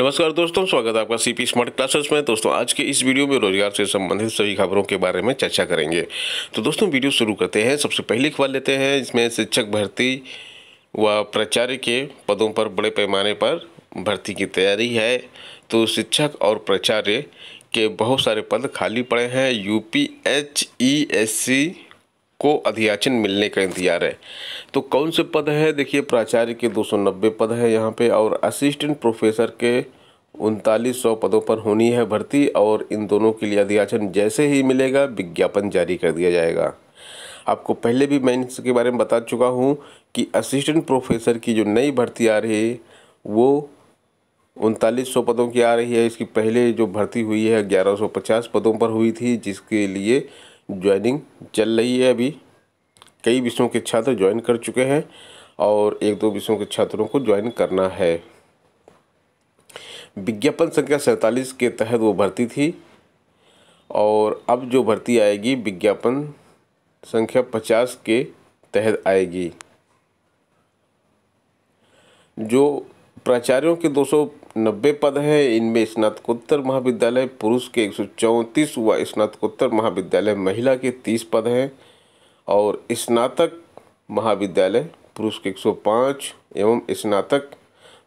नमस्कार दोस्तों स्वागत है आपका सीपी स्मार्ट क्लासेस में दोस्तों आज के इस वीडियो में रोजगार से संबंधित सभी खबरों के बारे में चर्चा करेंगे तो दोस्तों वीडियो शुरू करते हैं सबसे पहली खबर लेते हैं इसमें शिक्षक भर्ती व प्राचार्य के पदों पर बड़े पैमाने पर भर्ती की तैयारी है तो शिक्षक और प्राचार्य के बहुत सारे पद खाली पड़े हैं U P H E S C को अध्याचन मिलने का इंतजार है तो कौन से पद है देखिए प्राचार्य के 290 पद है यहाँ पे और असिस्टेंट प्रोफेसर के उनतालीस सौ पदों पर होनी है भर्ती और इन दोनों के लिए अध्याचन जैसे ही मिलेगा विज्ञापन जारी कर दिया जाएगा आपको पहले भी मैं इसके बारे में बता चुका हूँ कि असिस्टेंट प्रोफेसर की जो नई भर्ती आ रही है वो उनतालीस सौ पदों की आ रही है इसकी पहले जो भर्ती हुई है ग्यारह सौ पचास पदों पर हुई थी जिसके लिए ज्वाइनिंग चल रही है अभी कई विषयों के छात्र ज्वाइन कर चुके हैं और एक दो विषयों के छात्रों को ज्वाइन करना है विज्ञापन संख्या सैंतालीस के तहत वो भर्ती थी और अब जो भर्ती आएगी विज्ञापन संख्या पचास के तहत आएगी जो प्राचार्यों के दो सौ नब्बे पद हैं इनमें स्नातकोत्तर महाविद्यालय पुरुष के एक सौ व स्नातकोत्तर महाविद्यालय महिला के तीस पद हैं और स्नातक महाविद्यालय पुरुष के एक सौ पाँच एवं स्नातक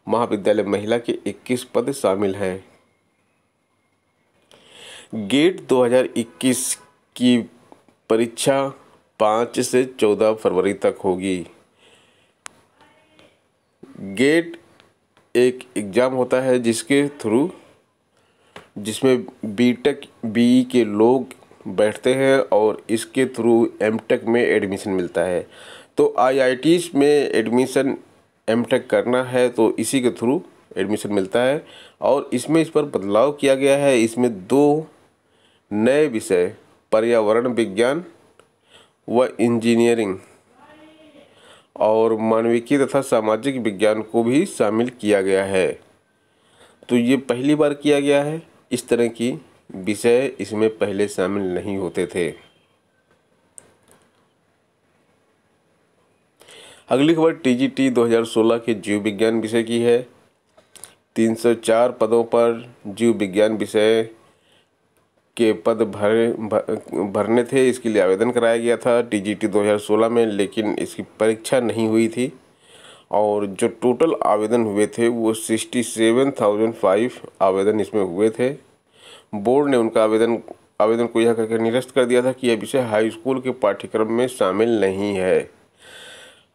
महाविद्यालय महिला के इक्कीस पद शामिल हैं गेट 2021 की परीक्षा पाँच से चौदह फरवरी तक होगी गेट एक एग्ज़ाम होता है जिसके थ्रू जिसमें बीटेक बीई e के लोग बैठते हैं और इसके थ्रू एमटेक में एडमिशन मिलता है तो आईआईटीज़ में एडमिशन एमटेक करना है तो इसी के थ्रू एडमिशन मिलता है और इसमें इस पर बदलाव किया गया है इसमें दो नए विषय पर्यावरण विज्ञान व इंजीनियरिंग और मानविकी तथा सामाजिक विज्ञान को भी शामिल किया गया है तो ये पहली बार किया गया है इस तरह की विषय इसमें पहले शामिल नहीं होते थे अगली खबर टीजीटी 2016 के जीव विज्ञान विषय की है 304 पदों पर जीव विज्ञान विषय के पद भरे भरने थे इसके लिए आवेदन कराया गया था टीजीटी 2016 में लेकिन इसकी परीक्षा नहीं हुई थी और जो टोटल आवेदन हुए थे वो सिक्सटी सेवन थाउजेंड फाइव आवेदन इसमें हुए थे बोर्ड ने उनका आवेदन आवेदन को यह कहकर निरस्त कर दिया था कि यह विषय हाई स्कूल के पाठ्यक्रम में शामिल नहीं है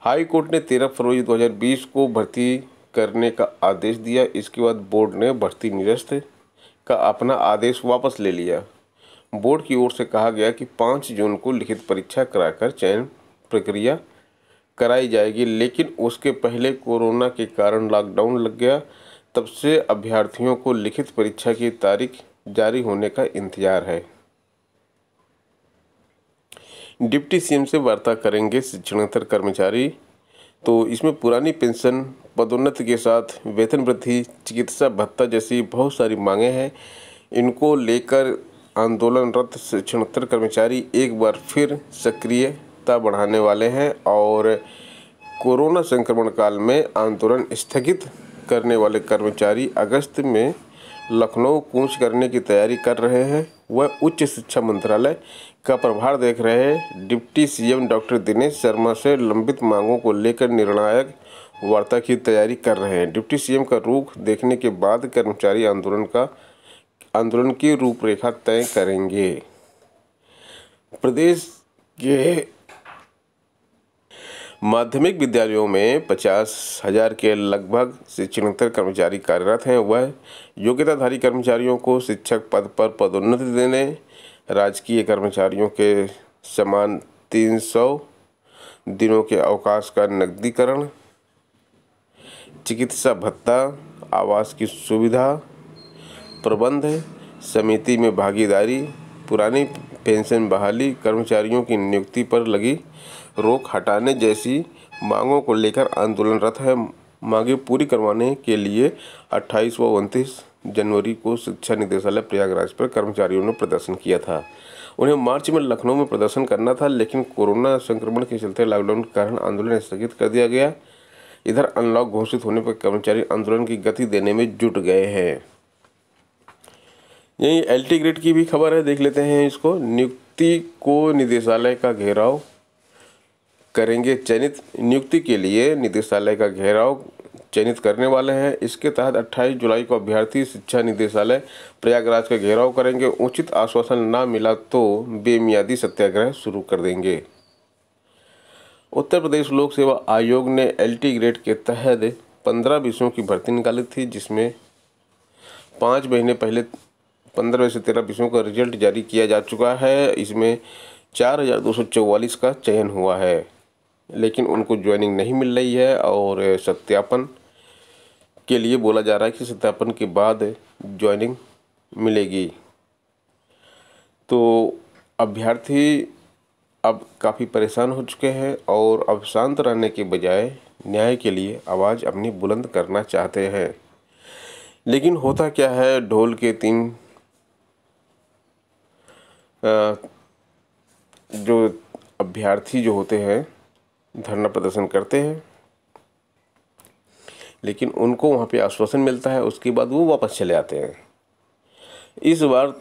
हाई कोर्ट ने तेरह फरवरी 2020 को भर्ती करने का आदेश दिया इसके बाद बोर्ड ने भर्ती निरस्त का अपना आदेश वापस ले लिया बोर्ड की ओर से कहा गया कि पाँच जून को लिखित परीक्षा कराकर चयन प्रक्रिया कराई जाएगी लेकिन उसके पहले कोरोना के कारण लॉकडाउन लग गया तब से अभ्यर्थियों को लिखित परीक्षा की तारीख जारी होने का इंतजार है डिप्टी सीएम से वार्ता करेंगे शिक्षणतर कर्मचारी तो इसमें पुरानी पेंशन पदोन्नति के साथ वेतन वृद्धि चिकित्सा भत्ता जैसी बहुत सारी मांगें हैं इनको लेकर आंदोलनरत शिक्षणोत्तर कर्मचारी एक बार फिर सक्रियता बढ़ाने वाले हैं और कोरोना संक्रमण काल में आंदोलन स्थगित करने वाले कर्मचारी अगस्त में लखनऊ कूच करने की तैयारी कर रहे हैं व उच्च शिक्षा मंत्रालय का प्रभार देख रहे deputy CM doctor Dinesh Sharma से लंबित मांगों को लेकर निर्णायक वार्ता की तैयारी कर रहे हैं डिप्टी सीएम का रुख देखने के बाद कर्मचारी आंदोलन का आंदोलन की रूपरेखा तय करेंगे प्रदेश के माध्यमिक विद्यालयों में पचास हजार के लगभग शिक्षणोत्तर कर्मचारी कार्यरत हैं वह योग्यताधारी कर्मचारियों को शिक्षक पद पर पदोन्नति देने राजकीय कर्मचारियों के समान तीन सौ दिनों के अवकाश का नकदीकरण चिकित्सा भत्ता आवास की सुविधा प्रबंध समिति में भागीदारी पुरानी पेंशन बहाली कर्मचारियों की नियुक्ति पर लगी रोक हटाने जैसी मांगों को लेकर आंदोलनरत है मांगे पूरी करवाने के लिए अट्ठाईस व उनतीस जनवरी को शिक्षा निदेशालय प्रयागराज पर कर्मचारियों ने प्रदर्शन किया था उन्हें मार्च में लखनऊ में प्रदर्शन करना था लेकिन कोरोना संक्रमण के चलते लॉकडाउन के कारण आंदोलन स्थगित कर दिया गया इधर अनलॉक घोषित होने पर कर्मचारी आंदोलन की गति देने में जुट गए हैं यही एल ग्रेड की भी खबर है देख लेते हैं इसको नियुक्ति को निदेशालय का घेराव करेंगे चयनित नियुक्ति के लिए निदेशालय का घेराव चयनित करने वाले हैं इसके तहत 28 जुलाई को अभ्यर्थी शिक्षा निदेशालय प्रयागराज का घेराव करेंगे उचित आश्वासन ना मिला तो बेमियादी सत्याग्रह शुरू कर देंगे उत्तर प्रदेश लोक सेवा आयोग ने एलटी ग्रेड के तहत पंद्रह विषयों की भर्ती निकाली थी जिसमें पाँच महीने पहले पंद्रह से तेरह विषयों का रिजल्ट जारी किया जा चुका है इसमें चार हज़ार दो सौ चौवालीस का चयन हुआ है लेकिन उनको ज्वाइनिंग नहीं मिल रही है और सत्यापन के लिए बोला जा रहा है कि सत्यापन के बाद ज्वाइनिंग मिलेगी तो अभ्यर्थी अब काफ़ी परेशान हो चुके हैं और अब शांत रहने के बजाय न्याय के लिए आवाज़ अपनी बुलंद करना चाहते हैं लेकिन होता क्या है ढोल के तीन जो अभ्यर्थी जो होते हैं धरना प्रदर्शन करते हैं लेकिन उनको वहाँ पे आश्वासन मिलता है उसके बाद वो वापस चले आते हैं इस बार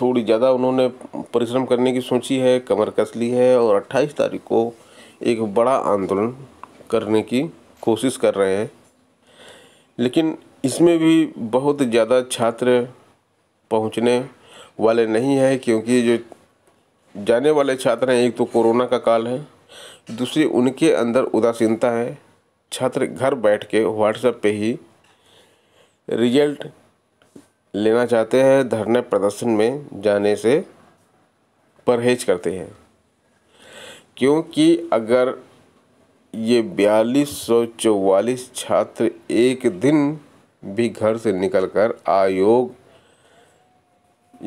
थोड़ी ज़्यादा उन्होंने परिश्रम करने की सोची है कमर कस ली है और 28 तारीख को एक बड़ा आंदोलन करने की कोशिश कर रहे हैं लेकिन इसमें भी बहुत ज़्यादा छात्र पहुँचने वाले नहीं हैं क्योंकि जो जाने वाले छात्र हैं एक तो कोरोना का काल है दूसरी उनके अंदर उदासीनता है छात्र घर बैठ के व्हाट्सएप पे ही रिजल्ट लेना चाहते हैं धरने प्रदर्शन में जाने से परहेज करते हैं क्योंकि अगर ये बयालीस सौ चौवालीस छात्र एक दिन भी घर से निकलकर आयोग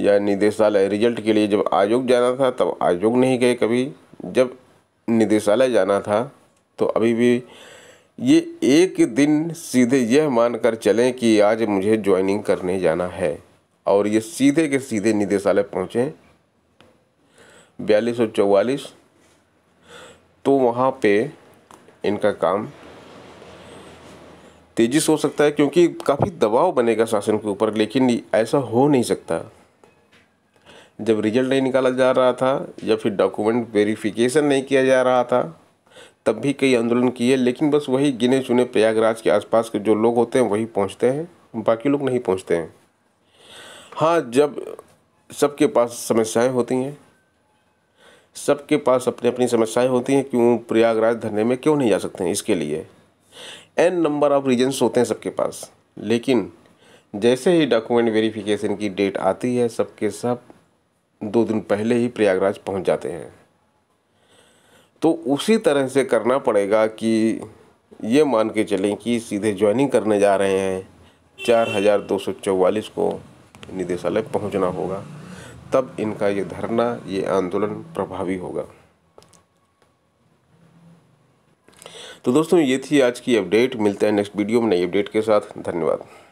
या निदेशालय रिजल्ट के लिए जब आयोग जाना था तब आयोग नहीं गए कभी जब निदेशालय जाना था तो अभी भी ये एक दिन सीधे यह मान कर चलें कि आज मुझे ज्वाइनिंग करने जाना है और ये सीधे के सीधे निदेशालय पहुँचें बयालीस सौ चौवालीस तो वहाँ पे इनका काम तेज़ी से हो सकता है क्योंकि काफ़ी दबाव बनेगा शासन के ऊपर लेकिन ऐसा हो नहीं सकता जब रिजल्ट नहीं निकाला जा रहा था या फिर डॉक्यूमेंट वेरिफिकेशन नहीं किया जा रहा था तब भी कई आंदोलन किए लेकिन बस वही गिने चुने प्रयागराज के आसपास के जो लोग होते हैं वही पहुंचते हैं बाकी लोग नहीं पहुंचते हैं हाँ जब सबके पास समस्याएं होती हैं सबके पास अपनी अपनी समस्याएं होती हैं क्यों प्रयागराज धरने में क्यों नहीं जा सकते हैं इसके लिए एन नंबर ऑफ रीजन्स होते हैं सबके पास लेकिन जैसे ही डॉक्यूमेंट वेरिफिकेशन की डेट आती है सबके सब दो दिन पहले ही प्रयागराज पहुंच जाते हैं तो उसी तरह से करना पड़ेगा कि ये मान के चलें कि सीधे ज्वाइनिंग करने जा रहे हैं चार हज़ार दो सौ चौवालीस को निदेशालय पहुंचना होगा तब इनका ये धरना ये आंदोलन प्रभावी होगा तो दोस्तों ये थी आज की अपडेट मिलते हैं नेक्स्ट वीडियो में नई अपडेट के साथ धन्यवाद